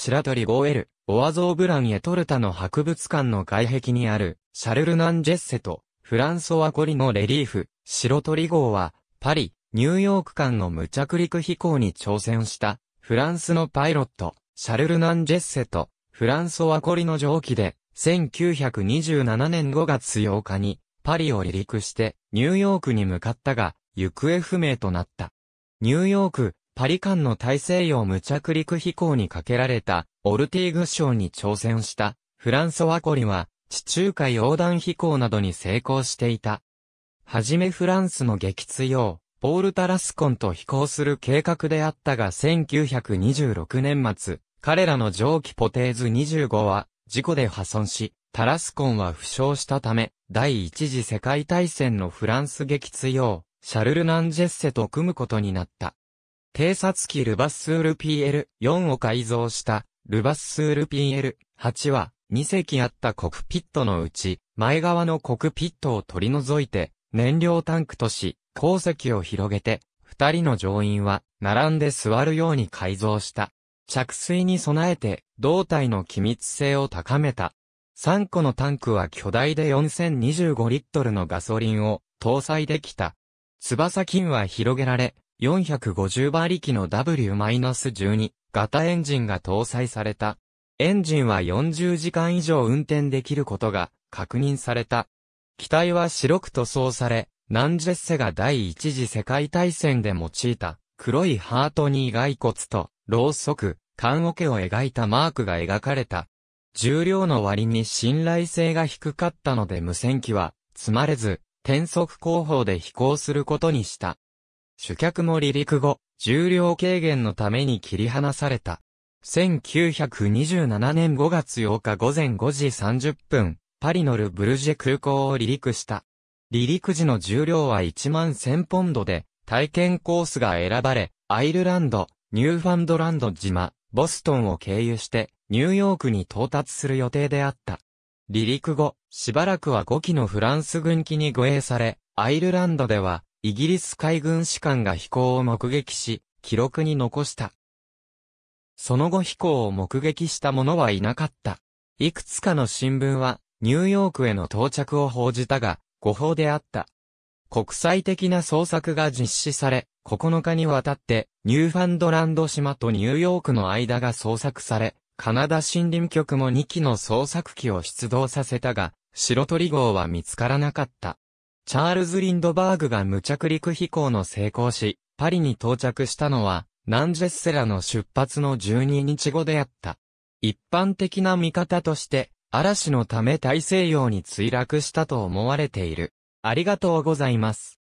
白鳥エ l オアゾーブランエトルタの博物館の外壁にある、シャルルナンジェッセと、フランソワコリのレリーフ、白鳥号は、パリ、ニューヨーク間の無着陸飛行に挑戦した、フランスのパイロット、シャルルナンジェッセと、フランソワコリの蒸気で、1927年5月8日に、パリを離陸して、ニューヨークに向かったが、行方不明となった。ニューヨーク、パリ間の大西洋無着陸飛行にかけられた、オルティーグ賞に挑戦した、フランソワコリは、地中海横断飛行などに成功していた。はじめフランスの撃墜用、ポール・タラスコンと飛行する計画であったが1926年末、彼らの蒸気ポテーズ25は、事故で破損し、タラスコンは負傷したため、第一次世界大戦のフランス撃墜用、シャルル・ナンジェッセと組むことになった。偵察機ルバッスール PL4 を改造したルバッスール PL8 は2隻あったコクピットのうち前側のコクピットを取り除いて燃料タンクとし鉱石を広げて二人の乗員は並んで座るように改造した。着水に備えて胴体の機密性を高めた。3個のタンクは巨大で4025リットルのガソリンを搭載できた。翼金は広げられ、450馬力の W-12 型エンジンが搭載された。エンジンは40時間以上運転できることが確認された。機体は白く塗装され、ナンジェッセが第一次世界大戦で用いた黒いハートに骸骨とろうそく、缶桶を描いたマークが描かれた。重量の割に信頼性が低かったので無線機は積まれず、転速工法で飛行することにした。主客も離陸後、重量軽減のために切り離された。1927年5月8日午前5時30分、パリのルブルジェ空港を離陸した。離陸時の重量は1万1000ポンドで、体験コースが選ばれ、アイルランド、ニューファンドランド島、ボストンを経由して、ニューヨークに到達する予定であった。離陸後、しばらくは5機のフランス軍機に護衛され、アイルランドでは、イギリス海軍士官が飛行を目撃し、記録に残した。その後飛行を目撃した者はいなかった。いくつかの新聞は、ニューヨークへの到着を報じたが、誤報であった。国際的な捜索が実施され、9日にわたって、ニューファンドランド島とニューヨークの間が捜索され、カナダ森林局も2機の捜索機を出動させたが、白鳥号は見つからなかった。チャールズ・リンドバーグが無着陸飛行の成功し、パリに到着したのは、ナンジェッセラの出発の12日後であった。一般的な見方として、嵐のため大西洋に墜落したと思われている。ありがとうございます。